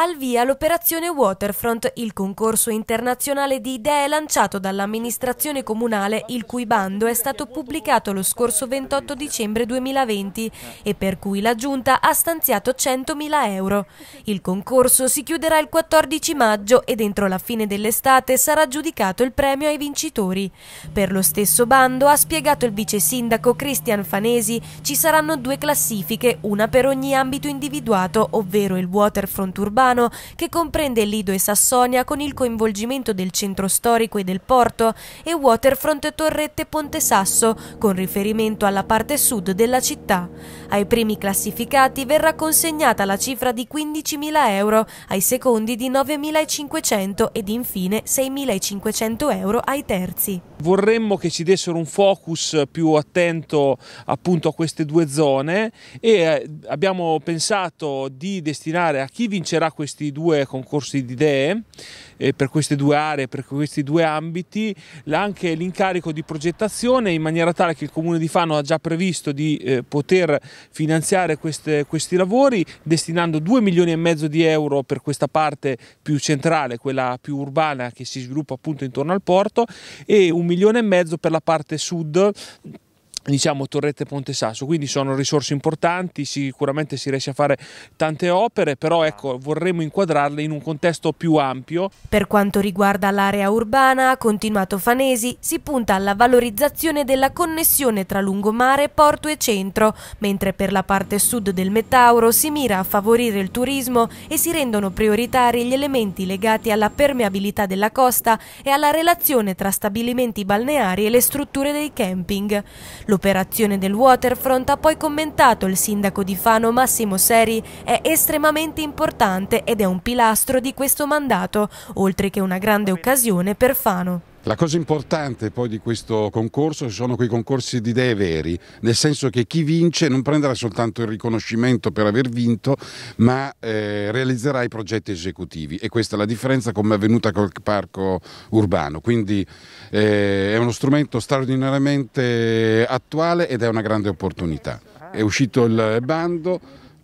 al via l'operazione Waterfront, il concorso internazionale di idee lanciato dall'amministrazione comunale, il cui bando è stato pubblicato lo scorso 28 dicembre 2020 e per cui la Giunta ha stanziato 100.000 euro. Il concorso si chiuderà il 14 maggio e entro la fine dell'estate sarà giudicato il premio ai vincitori. Per lo stesso bando, ha spiegato il vice sindaco Cristian Fanesi, ci saranno due classifiche, una per ogni ambito individuato, ovvero il Waterfront urbano Milano, che comprende Lido e Sassonia con il coinvolgimento del centro storico e del porto, e Waterfront Torrette Ponte Sasso, con riferimento alla parte sud della città. Ai primi classificati verrà consegnata la cifra di 15.000 euro, ai secondi di 9.500 ed infine 6.500 euro ai terzi. Vorremmo che ci dessero un focus più attento appunto a queste due zone e eh, abbiamo pensato di destinare a chi vincerà questi due concorsi di idee, eh, per queste due aree, per questi due ambiti, anche l'incarico di progettazione in maniera tale che il Comune di Fano ha già previsto di eh, poter finanziare queste, questi lavori destinando 2 milioni e mezzo di euro per questa parte più centrale, quella più urbana che si sviluppa appunto intorno al porto e un milione e mezzo per la parte sud diciamo Torrette Ponte Sasso, quindi sono risorse importanti, sicuramente si riesce a fare tante opere, però ecco, vorremmo inquadrarle in un contesto più ampio. Per quanto riguarda l'area urbana, ha continuato Fanesi, si punta alla valorizzazione della connessione tra lungomare, porto e centro, mentre per la parte sud del Metauro si mira a favorire il turismo e si rendono prioritari gli elementi legati alla permeabilità della costa e alla relazione tra stabilimenti balneari e le strutture dei camping. Lo L'operazione del Waterfront ha poi commentato il sindaco di Fano Massimo Seri è estremamente importante ed è un pilastro di questo mandato, oltre che una grande occasione per Fano. La cosa importante poi di questo concorso sono quei concorsi di idee veri, nel senso che chi vince non prenderà soltanto il riconoscimento per aver vinto, ma eh, realizzerà i progetti esecutivi e questa è la differenza come è avvenuta col parco urbano. Quindi eh, è uno strumento straordinariamente attuale ed è una grande opportunità. È uscito il bando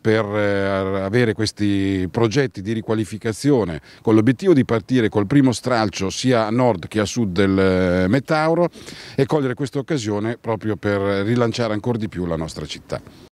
per eh, avere questi progetti di riqualificazione con l'obiettivo di partire col primo stralcio sia a nord che a sud del eh, Metauro e cogliere questa occasione proprio per rilanciare ancora di più la nostra città.